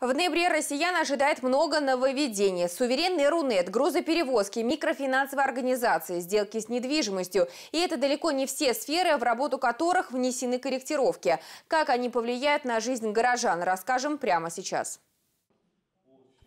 В ноябре россиян ожидает много нововведений. Суверенный Рунет, грузоперевозки, микрофинансовые организации, сделки с недвижимостью. И это далеко не все сферы, в работу которых внесены корректировки. Как они повлияют на жизнь горожан, расскажем прямо сейчас.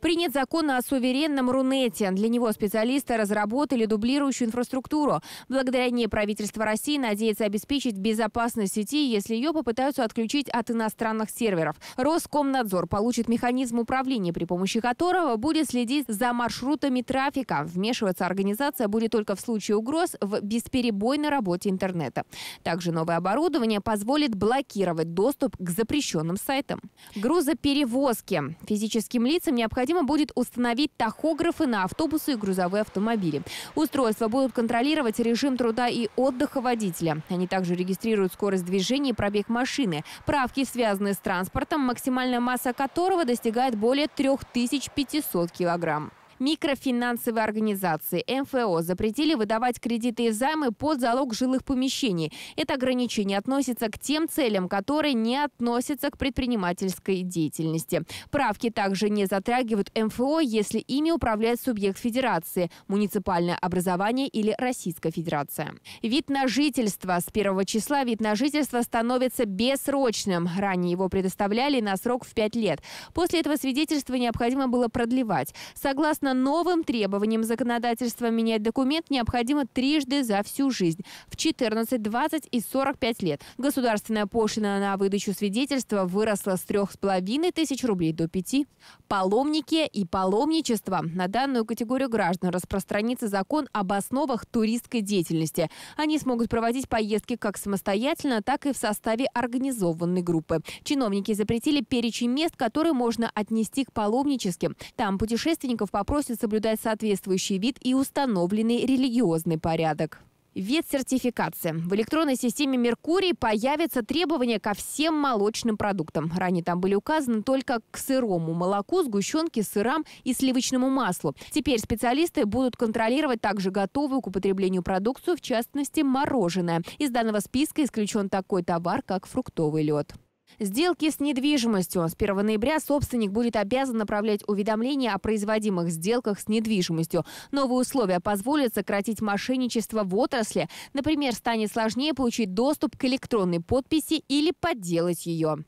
Принят закон о суверенном Рунете. Для него специалисты разработали дублирующую инфраструктуру. Благодаря ней правительство России надеется обеспечить безопасность сети, если ее попытаются отключить от иностранных серверов. Роскомнадзор получит механизм управления, при помощи которого будет следить за маршрутами трафика. Вмешиваться организация будет только в случае угроз в бесперебойной работе интернета. Также новое оборудование позволит блокировать доступ к запрещенным сайтам. Грузоперевозки. Физическим лицам необходимо необходимо будет установить тахографы на автобусы и грузовые автомобили. Устройства будут контролировать режим труда и отдыха водителя. Они также регистрируют скорость движения и пробег машины. Правки связаны с транспортом, максимальная масса которого достигает более 3500 килограмм микрофинансовые организации, МФО, запретили выдавать кредиты и займы под залог жилых помещений. Это ограничение относится к тем целям, которые не относятся к предпринимательской деятельности. Правки также не затрагивают МФО, если ими управляет субъект федерации, муниципальное образование или Российская Федерация. Вид на жительство. С первого числа вид на жительство становится бессрочным. Ранее его предоставляли на срок в 5 лет. После этого свидетельство необходимо было продлевать. Согласно новым требованиям законодательства, менять документ необходимо трижды за всю жизнь – в 14, 20 и 45 лет. Государственная пошлина на выдачу свидетельства выросла с 3,5 тысяч рублей до 5. Паломники и паломничество. На данную категорию граждан распространится закон об основах туристской деятельности. Они смогут проводить поездки как самостоятельно, так и в составе организованной группы. Чиновники запретили перечень мест, которые можно отнести к паломническим. Там путешественников попросят просит соблюдать соответствующий вид и установленный религиозный порядок. Вид сертификации. В электронной системе Меркурий появится требование ко всем молочным продуктам. Ранее там были указаны только к сырому молоку, сгущенке, сырам и сливочному маслу. Теперь специалисты будут контролировать также готовую к употреблению продукцию, в частности мороженое. Из данного списка исключен такой товар, как фруктовый лед. Сделки с недвижимостью. С 1 ноября собственник будет обязан направлять уведомления о производимых сделках с недвижимостью. Новые условия позволят сократить мошенничество в отрасли. Например, станет сложнее получить доступ к электронной подписи или подделать ее.